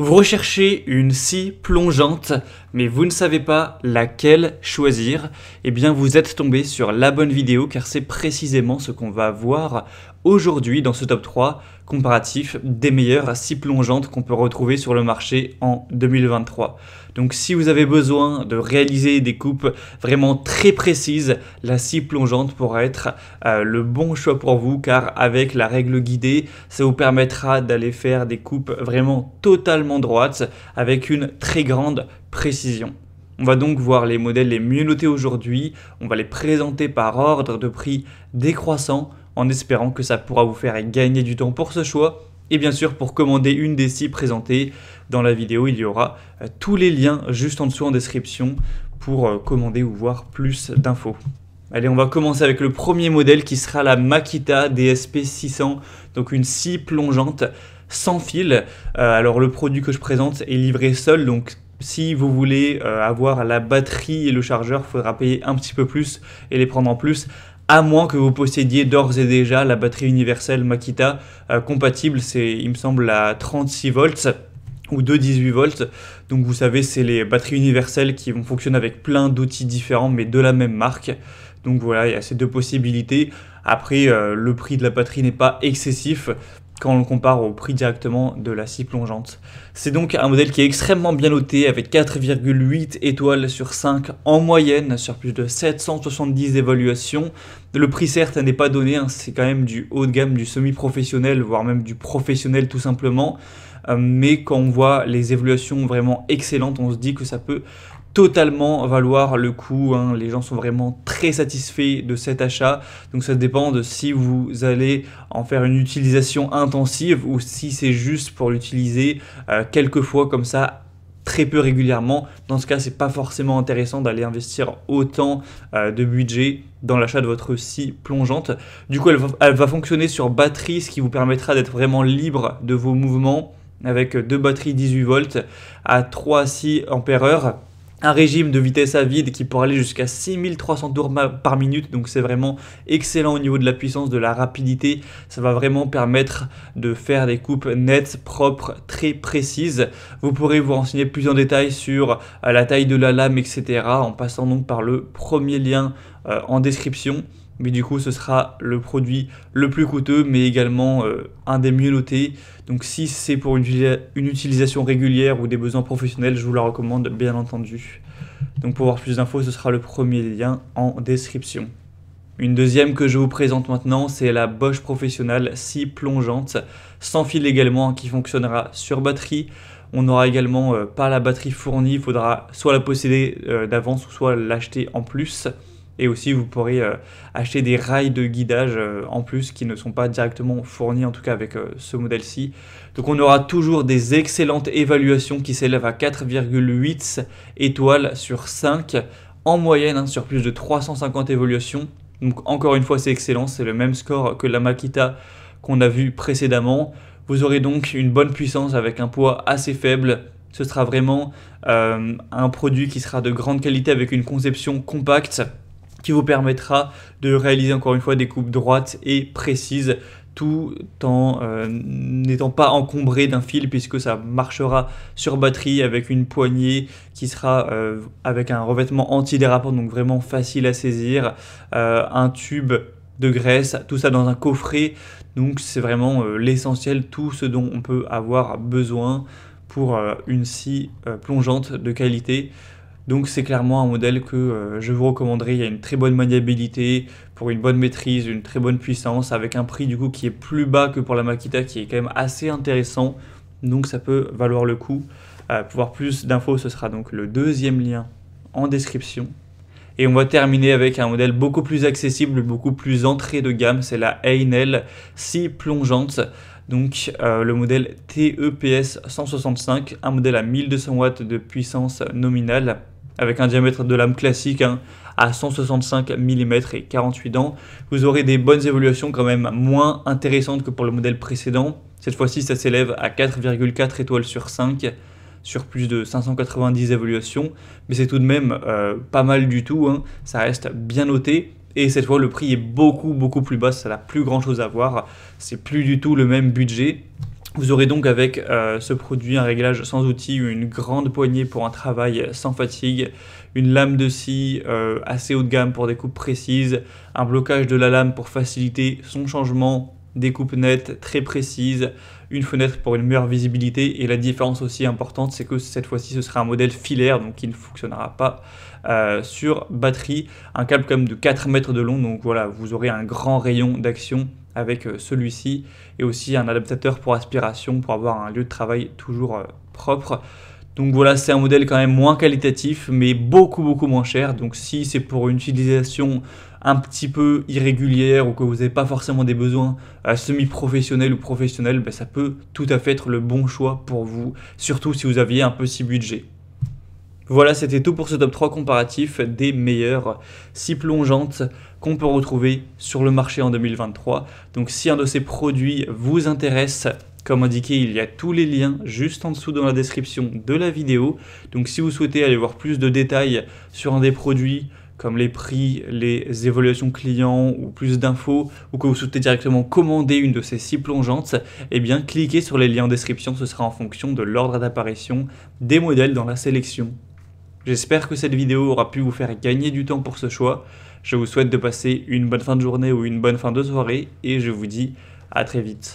Vous recherchez une scie plongeante, mais vous ne savez pas laquelle choisir, eh bien vous êtes tombé sur la bonne vidéo car c'est précisément ce qu'on va voir aujourd'hui dans ce top 3 comparatif des meilleures scies plongeantes qu'on peut retrouver sur le marché en 2023. Donc si vous avez besoin de réaliser des coupes vraiment très précises, la scie plongeante pourra être euh, le bon choix pour vous car avec la règle guidée, ça vous permettra d'aller faire des coupes vraiment totalement droites avec une très grande précision. On va donc voir les modèles les mieux notés aujourd'hui, on va les présenter par ordre de prix décroissant, en espérant que ça pourra vous faire gagner du temps pour ce choix. Et bien sûr, pour commander une des six présentées dans la vidéo, il y aura euh, tous les liens juste en dessous en description pour euh, commander ou voir plus d'infos. Allez, on va commencer avec le premier modèle qui sera la Makita DSP 600, donc une scie plongeante sans fil. Euh, alors le produit que je présente est livré seul, donc si vous voulez avoir la batterie et le chargeur, il faudra payer un petit peu plus et les prendre en plus à moins que vous possédiez d'ores et déjà la batterie universelle Makita euh, compatible, c'est il me semble à 36 volts ou 2,18 18 volts. Donc vous savez, c'est les batteries universelles qui vont fonctionner avec plein d'outils différents mais de la même marque. Donc voilà, il y a ces deux possibilités. Après, euh, le prix de la batterie n'est pas excessif quand on le compare au prix directement de la scie plongeante. C'est donc un modèle qui est extrêmement bien noté avec 4,8 étoiles sur 5 en moyenne sur plus de 770 évaluations. Le prix certes n'est pas donné, hein, c'est quand même du haut de gamme, du semi-professionnel, voire même du professionnel tout simplement. Euh, mais quand on voit les évaluations vraiment excellentes, on se dit que ça peut totalement valoir le coup. Hein. Les gens sont vraiment très satisfaits de cet achat. Donc ça dépend de si vous allez en faire une utilisation intensive ou si c'est juste pour l'utiliser euh, quelques fois comme ça très peu régulièrement. Dans ce cas, c'est pas forcément intéressant d'aller investir autant euh, de budget dans l'achat de votre scie plongeante. Du coup, elle va, fonctionner sur batterie, ce qui vous permettra d'être vraiment libre de vos mouvements avec deux batteries 18 volts à 3 ampères heure un régime de vitesse à vide qui pourra aller jusqu'à 6300 tours par minute, donc c'est vraiment excellent au niveau de la puissance, de la rapidité, ça va vraiment permettre de faire des coupes nettes, propres, très précises. Vous pourrez vous renseigner plus en détail sur euh, la taille de la lame, etc. en passant donc par le premier lien euh, en description mais du coup ce sera le produit le plus coûteux mais également euh, un des mieux notés. Donc si c'est pour une, utilisation régulière ou des besoins professionnels, je vous la recommande bien entendu. Donc pour voir plus d'infos, ce sera le premier lien en description. Une deuxième que je vous présente maintenant, c'est la Bosch professionnelle 6 plongeante, sans fil également, qui fonctionnera sur batterie. On n'aura également euh, pas la batterie fournie, il faudra soit la posséder euh, d'avance ou soit l'acheter en plus. Et aussi, vous pourrez euh, acheter des rails de guidage euh, en plus qui ne sont pas directement fournis, en tout cas avec euh, ce modèle-ci. Donc on aura toujours des excellentes évaluations qui s'élèvent à 4,8 étoiles sur 5 en moyenne hein, sur plus de 350 évaluations. Donc encore une fois, c'est excellent, c'est le même score que la Makita qu'on a vu précédemment. Vous aurez donc une bonne puissance avec un poids assez faible. Ce sera vraiment un produit qui sera de grande qualité avec une conception compacte qui vous permettra de réaliser encore une fois des coupes droites et précises tout en euh, n'étant pas encombré d'un fil puisque ça marchera sur batterie avec une poignée qui sera euh, avec un revêtement antidérapant donc vraiment facile à saisir, euh, un tube de graisse, tout ça dans un coffret donc c'est vraiment l'essentiel, tout ce dont on peut avoir besoin pour une scie plongeante de qualité. Donc c'est clairement un modèle que euh, je vous recommanderais. Il y a une très bonne maniabilité, pour une bonne maîtrise, une très bonne puissance, avec un prix du coup qui est plus bas que pour la Makita, qui est quand même assez intéressant. Donc ça peut valoir le coup. Euh, pour voir plus d'infos, ce sera donc le deuxième lien en description. Et on va terminer avec un modèle beaucoup plus accessible, beaucoup plus entrée de gamme, c'est la Einel 6 plongeante. Donc euh, le modèle e TEPS 165, un modèle à 1200 watts de puissance nominale avec un diamètre de lame classique hein, à 165 mm et 48 dents. Vous aurez des bonnes évaluations quand même moins intéressantes que pour le modèle précédent. Cette fois-ci, ça s'élève à 4,4 étoiles sur 5 sur plus de 590 évaluations, mais c'est tout de même euh, pas mal du tout, hein. ça reste bien noté, et cette fois le prix est beaucoup beaucoup plus bas, ça n'a plus grand chose à voir, c'est plus du tout le même budget, vous aurez donc avec euh, ce produit un réglage sans outil, une grande poignée pour un travail sans fatigue, une lame de scie euh, assez haut de gamme pour des coupes précises, un blocage de la lame pour faciliter son changement découpe nette, très précise, une fenêtre pour une meilleure visibilité. Et la différence aussi importante, c'est que cette fois-ci, ce sera un modèle filaire, donc il ne fonctionnera pas euh, sur batterie. Un câble quand de 4 mètres de long, donc voilà, vous aurez un grand rayon d'action avec euh, celui-ci, et aussi un adaptateur pour aspiration pour avoir un lieu de travail toujours euh, propre. Donc voilà, c'est un modèle quand même moins qualitatif, mais beaucoup beaucoup moins cher. Donc si c'est pour une utilisation un petit peu irrégulière ou que vous n'avez pas forcément des besoins euh, semi-professionnels ou professionnels, ben, ça peut tout à fait être le bon choix pour vous, surtout si vous aviez un petit budget. Voilà, c'était tout pour ce top 3 comparatif des meilleures scie plongeantes qu'on peut retrouver sur le marché en 2023. Donc si un de ces produits vous intéresse, comme indiqué, il y a tous les liens juste en dessous dans la description de la vidéo. Donc si vous souhaitez aller voir plus de détails sur un des produits, comme les prix, les évaluations clients ou plus d'infos, ou que vous souhaitez directement commander une de ces six plongeantes, eh bien cliquez sur les liens en description, ce sera en fonction de l'ordre d'apparition des modèles dans la sélection. J'espère que cette vidéo aura pu vous faire gagner du temps pour ce choix, je vous souhaite de passer une bonne fin de journée ou une bonne fin de soirée, et je vous dis à très vite.